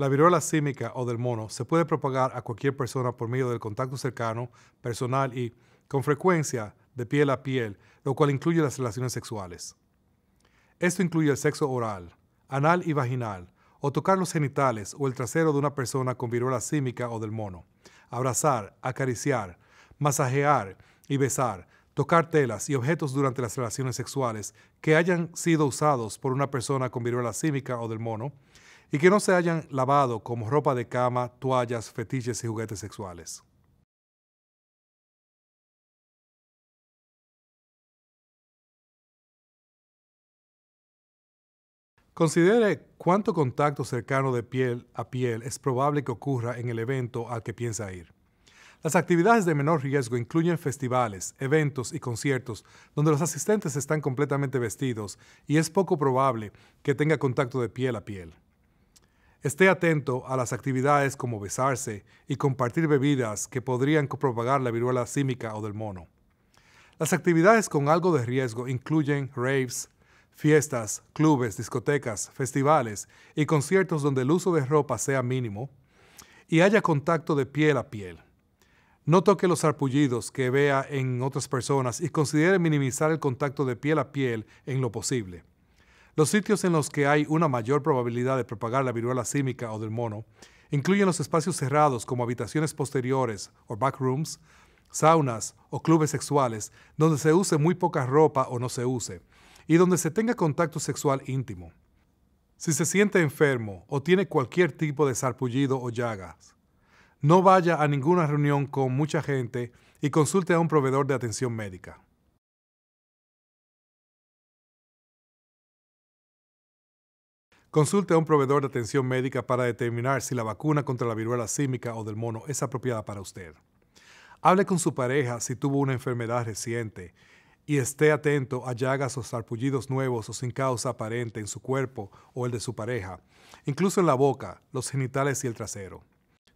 La viruela símica o del mono se puede propagar a cualquier persona por medio del contacto cercano, personal y, con frecuencia, de piel a piel, lo cual incluye las relaciones sexuales. Esto incluye el sexo oral, anal y vaginal, o tocar los genitales o el trasero de una persona con viruela símica o del mono, abrazar, acariciar, masajear y besar, tocar telas y objetos durante las relaciones sexuales que hayan sido usados por una persona con viruela símica o del mono, y que no se hayan lavado como ropa de cama, toallas, fetiches y juguetes sexuales. Considere cuánto contacto cercano de piel a piel es probable que ocurra en el evento al que piensa ir. Las actividades de menor riesgo incluyen festivales, eventos y conciertos donde los asistentes están completamente vestidos y es poco probable que tenga contacto de piel a piel. Esté atento a las actividades como besarse y compartir bebidas que podrían propagar la viruela símica o del mono. Las actividades con algo de riesgo incluyen raves, fiestas, clubes, discotecas, festivales y conciertos donde el uso de ropa sea mínimo y haya contacto de piel a piel. No toque los arpullidos que vea en otras personas y considere minimizar el contacto de piel a piel en lo posible. Los sitios en los que hay una mayor probabilidad de propagar la viruela símica o del mono incluyen los espacios cerrados como habitaciones posteriores o backrooms, saunas o clubes sexuales donde se use muy poca ropa o no se use y donde se tenga contacto sexual íntimo. Si se siente enfermo o tiene cualquier tipo de sarpullido o llagas, no vaya a ninguna reunión con mucha gente y consulte a un proveedor de atención médica. Consulte a un proveedor de atención médica para determinar si la vacuna contra la viruela símica o del mono es apropiada para usted. Hable con su pareja si tuvo una enfermedad reciente y esté atento a llagas o sarpullidos nuevos o sin causa aparente en su cuerpo o el de su pareja, incluso en la boca, los genitales y el trasero.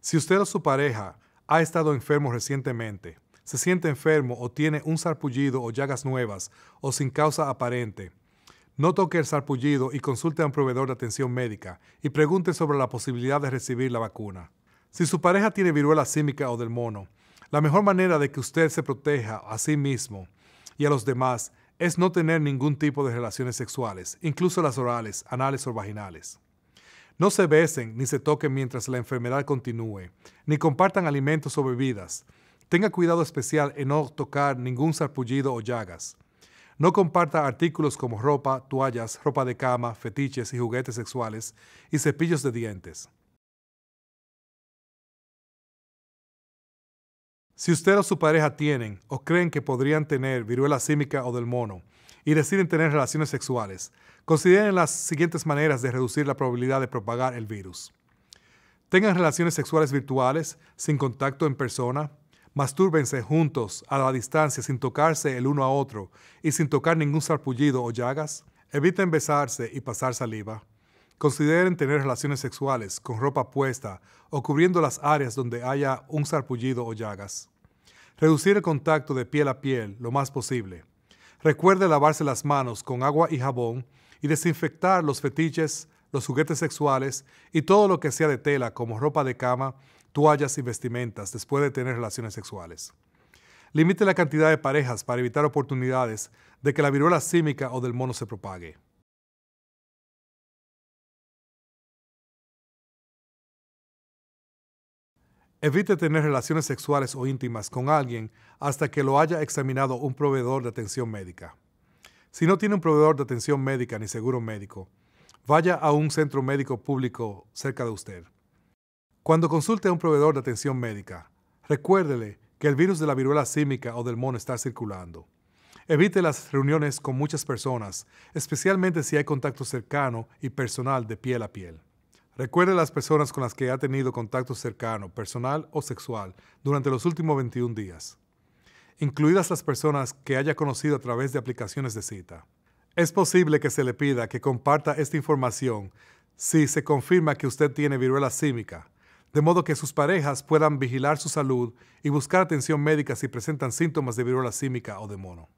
Si usted o su pareja ha estado enfermo recientemente, se siente enfermo o tiene un sarpullido o llagas nuevas o sin causa aparente, no toque el sarpullido y consulte a un proveedor de atención médica y pregunte sobre la posibilidad de recibir la vacuna. Si su pareja tiene viruela símica o del mono, la mejor manera de que usted se proteja a sí mismo y a los demás es no tener ningún tipo de relaciones sexuales, incluso las orales, anales o vaginales. No se besen ni se toquen mientras la enfermedad continúe, ni compartan alimentos o bebidas. Tenga cuidado especial en no tocar ningún sarpullido o llagas. No comparta artículos como ropa, toallas, ropa de cama, fetiches y juguetes sexuales y cepillos de dientes. Si usted o su pareja tienen o creen que podrían tener viruela símica o del mono y deciden tener relaciones sexuales, consideren las siguientes maneras de reducir la probabilidad de propagar el virus. Tengan relaciones sexuales virtuales, sin contacto en persona, Mastúrbense juntos a la distancia sin tocarse el uno a otro y sin tocar ningún sarpullido o llagas. Eviten besarse y pasar saliva. Consideren tener relaciones sexuales con ropa puesta o cubriendo las áreas donde haya un sarpullido o llagas. Reducir el contacto de piel a piel lo más posible. Recuerde lavarse las manos con agua y jabón y desinfectar los fetiches, los juguetes sexuales y todo lo que sea de tela como ropa de cama, toallas y vestimentas después de tener relaciones sexuales. Limite la cantidad de parejas para evitar oportunidades de que la viruela símica o del mono se propague. Evite tener relaciones sexuales o íntimas con alguien hasta que lo haya examinado un proveedor de atención médica. Si no tiene un proveedor de atención médica ni seguro médico, vaya a un centro médico público cerca de usted. Cuando consulte a un proveedor de atención médica, recuérdele que el virus de la viruela símica o del mono está circulando. Evite las reuniones con muchas personas, especialmente si hay contacto cercano y personal de piel a piel. Recuerde las personas con las que ha tenido contacto cercano, personal o sexual durante los últimos 21 días, incluidas las personas que haya conocido a través de aplicaciones de cita. Es posible que se le pida que comparta esta información si se confirma que usted tiene viruela símica de modo que sus parejas puedan vigilar su salud y buscar atención médica si presentan síntomas de viruela símica o de mono.